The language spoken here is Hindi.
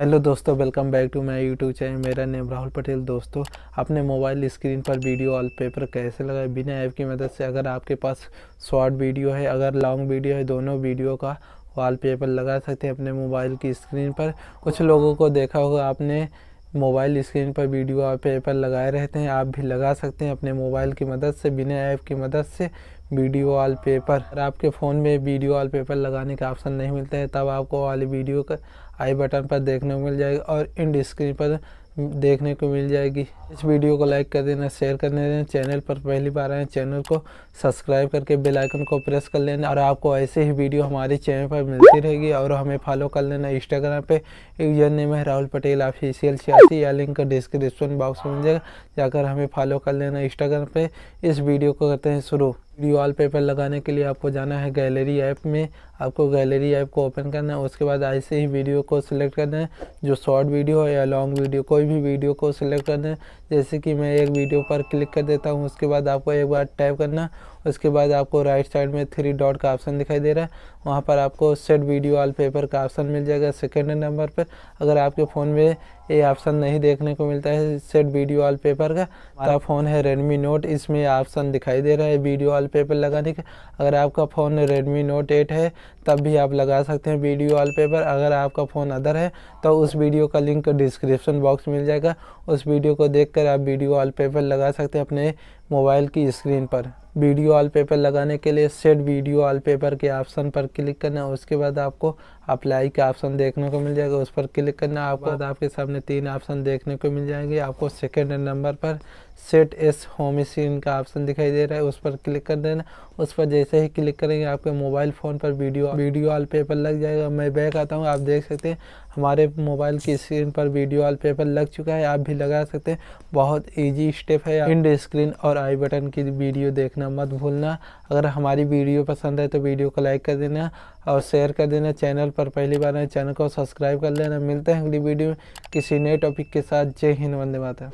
हेलो दोस्तों welcome back to my YouTube channel मेरा नेम राहुल पटेल दोस्तों आपने मोबाइल स्क्रीन पर वीडियो वाल पेपर कैसे लगाए बिना ऐप की मदद से अगर आपके पास शॉर्ट वीडियो है अगर लॉन्ग वीडियो है दोनों वीडियो का वॉल पेपर लगा सकते हैं अपने मोबाइल की स्क्रीन पर कुछ लोगों को देखा होगा आपने मोबाइल स्क्रीन पर वीडियो पेपर लगाए रहते हैं आप भी लगा सकते हैं अपने मोबाइल की मदद से बिना ऐप की मदद से वीडियो वाल पेपर अगर आपके फ़ोन में वीडियो वाल पेपर लगाने का ऑप्शन नहीं मिलते हैं तब आपको वाली वीडियो का आई बटन पर देखने को मिल जाएगी और इंड स्क्रीन पर देखने को मिल जाएगी इस वीडियो को लाइक कर देना शेयर कर देना चैनल पर पहली बार आए चैनल को सब्सक्राइब करके बेल आइकन को प्रेस कर लेना और आपको ऐसे ही वीडियो हमारे चैनल पर मिलती रहेगी और हमें फॉलो कर लेना इंस्टाग्राम पे यूजर नेम है राहुल पटेल ऑफिशियल छियासी या लिंक डिस्क्रिप्शन बॉक्स में मिल जाएगा जाकर हमें फॉलो कर लेना इंस्टाग्राम पर इस वीडियो को करते हैं शुरू वॉलपेपर लगाने के लिए आपको जाना है गैलरी ऐप में आपको गैलरी ऐप को ओपन करना है उसके बाद ऐसे ही वीडियो को सिलेक्ट करना है जो शॉर्ट वीडियो है या लॉन्ग वीडियो कोई भी वीडियो को सिलेक्ट करना है जैसे कि मैं एक वीडियो पर क्लिक कर देता हूँ उसके बाद आपको एक बार टाइप करना उसके बाद आपको राइट साइड में थ्री डॉट का ऑप्शन दिखाई दे रहा है वहाँ पर आपको सेट वीडियो वाल पेपर का ऑप्शन मिल जाएगा सेकेंड नंबर पर अगर आपके फ़ोन में ये ऑप्शन नहीं देखने को मिलता है सेट वीडियो वाल पेपर का तो फ़ोन है रेडमी नोट इसमें ऑप्शन दिखाई दे रहा है वीडियो वाल पेपर लगाने का अगर आपका फ़ोन रेडमी नोट एट है तब भी आप लगा सकते हैं वीडियो वाल पेपर अगर आपका फ़ोन अदर है तो उस वीडियो का लिंक डिस्क्रिप्शन बॉक्स मिल जाएगा उस वीडियो को देख आप वीडियो वाल पेपर लगा सकते हैं अपने मोबाइल की स्क्रीन पर वीडियो ऑल पेपर लगाने के लिए सेट वीडियो ऑल पेपर के ऑप्शन पर क्लिक करना उसके बाद आपको अप्लाई का ऑप्शन देखने को मिल जाएगा उस पर क्लिक करना आपको आपके सामने तीन ऑप्शन देखने को मिल जाएंगे आपको सेकेंड नंबर पर सेट एस होम स्क्रीन का ऑप्शन दिखाई दे रहा है उस पर क्लिक कर देना उस पर जैसे ही क्लिक करेंगे आपके मोबाइल फ़ोन पर वीडियो वीडियो ऑल पेपर लग जाएगा मैं बैक आता हूँ आप देख सकते हैं हमारे मोबाइल की स्क्रीन पर वीडियो ऑल पेपर लग चुका है आप भी लगा सकते हैं बहुत ईजी स्टेप है इंड स्क्रीन और आई बटन की वीडियो देखना मत भूलना अगर हमारी वीडियो पसंद है तो वीडियो को लाइक कर देना और शेयर कर देना चैनल पर पहली बार है चैनल को सब्सक्राइब कर लेना मिलते हैं अगली वीडियो में किसी नए टॉपिक के साथ जय हिंद वंदे माता